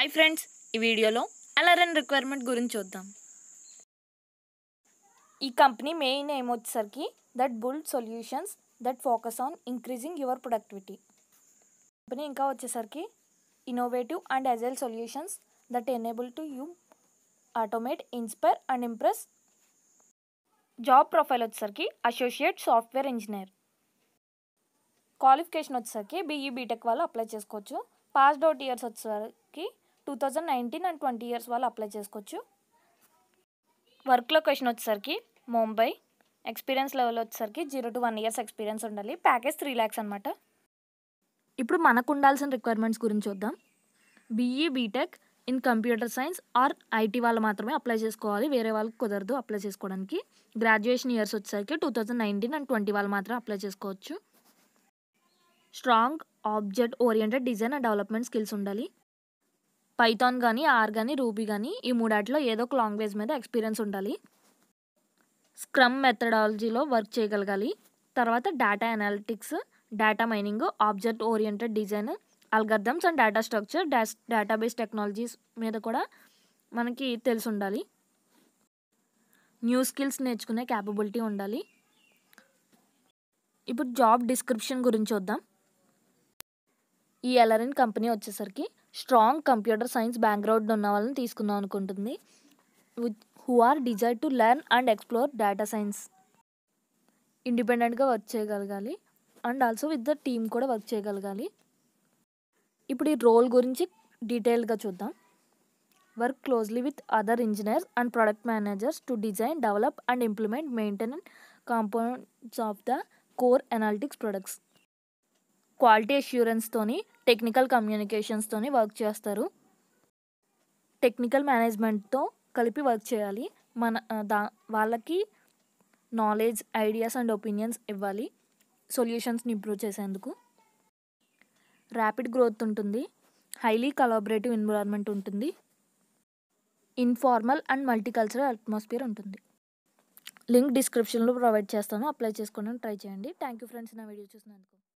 hi friends ఈ వీడియోలో alarm requirement గురించి చూద్దాం ఈ కంపెనీ మెయిన్ ఏమొచ్చేసరికి that build solutions that focus on increasing your productivity company ఇంకా వచ్చేసరికి innovative and agile solutions that enable to you automate inspire and impress job profile వచ్చేసరికి associate software engineer qualification వచ్చేసరికి BE BTech e వాళ్ళు apply చేసుకోవచ్చు passed out years వచ్చేసరికి two thousand nineteen and twenty years వాళ్ళు apply చేసుకోవచ్చు work location వచ్చేసరికి Mumbai experience level వచ్చేసరికి zero to one years experience ఉండాలి ప్యాకేజ్ త్రీ ల్యాక్స్ అనమాట ఇప్పుడు మనకు ఉండాల్సిన రిక్వైర్మెంట్స్ గురించి చూద్దాం BE BTech in computer science or IT వాళ్ళు మాత్రమే అప్లై చేసుకోవాలి వేరే వాళ్ళకి కుదరదు అప్లై చేసుకోవడానికి గ్రాడ్యుయేషన్ ఇయర్స్ వచ్చేసరికి two thousand nineteen and twenty వాళ్ళు మాత్రం అప్లై చేసుకోవచ్చు strong object oriented design and development skills ఉండాలి పైథాన్ కానీ ఆర్ కానీ రూబీ కానీ ఈ మూడాటిలో ఏదో ఒక లాంగ్వేజ్ మీద ఎక్స్పీరియన్స్ ఉండాలి స్క్రమ్ మెథడాలజీలో వర్క్ చేయగలగాలి తర్వాత data analytics data mining object oriented design algorithms and data structure database technologies మీద కూడా మనకి తెలిసి ఉండాలి న్యూ స్కిల్స్ నేర్చుకునే క్యాపబిలిటీ ఉండాలి ఇప్పుడు జాబ్ డిస్క్రిప్షన్ గురించి వద్దాం ఈ ఎలరిన్ కంపెనీ వచ్చేసరికి స్ట్రాంగ్ కంప్యూటర్ సైన్స్ బ్యాక్గ్రౌండ్ ఉన్న వాళ్ళని తీసుకుందాం అనుకుంటుంది who are desire to learn and explore data science ఇండిపెండెంట్గా వర్క్ చేయగలగాలి and also with the team కూడా వర్క్ చేయగలగాలి ఇప్పుడు ఈ రోల్ గురించి డీటెయిల్గా చూద్దాం work closely with other engineers and product managers to design develop and implement maintenance compounds of the core analytics products quality అష్యూరెన్స్తోని టెక్నికల్ కమ్యూనికేషన్స్తోని వర్క్ చేస్తారు టెక్నికల్ మేనేజ్మెంట్తో కలిపి వర్క్ చేయాలి మన దా వాళ్ళకి నాలెడ్జ్ ఐడియాస్ అండ్ ఒపీనియన్స్ ఇవ్వాలి సొల్యూషన్స్ని ఇంప్రూవ్ చేసేందుకు ర్యాపిడ్ గ్రోత్ ఉంటుంది హైలీ కలాబరేటివ్ ఎన్విరాన్మెంట్ ఉంటుంది ఇన్ఫార్మల్ అండ్ మల్టీకల్చరల్ అట్మాస్ఫియర్ ఉంటుంది లింక్ డిస్క్రిప్షన్లో ప్రొవైడ్ చేస్తాను అప్లై చేసుకోవడానికి ట్రై చేయండి థ్యాంక్ యూ ఫ్రెండ్స్ నా వీడియో చూసినందుకు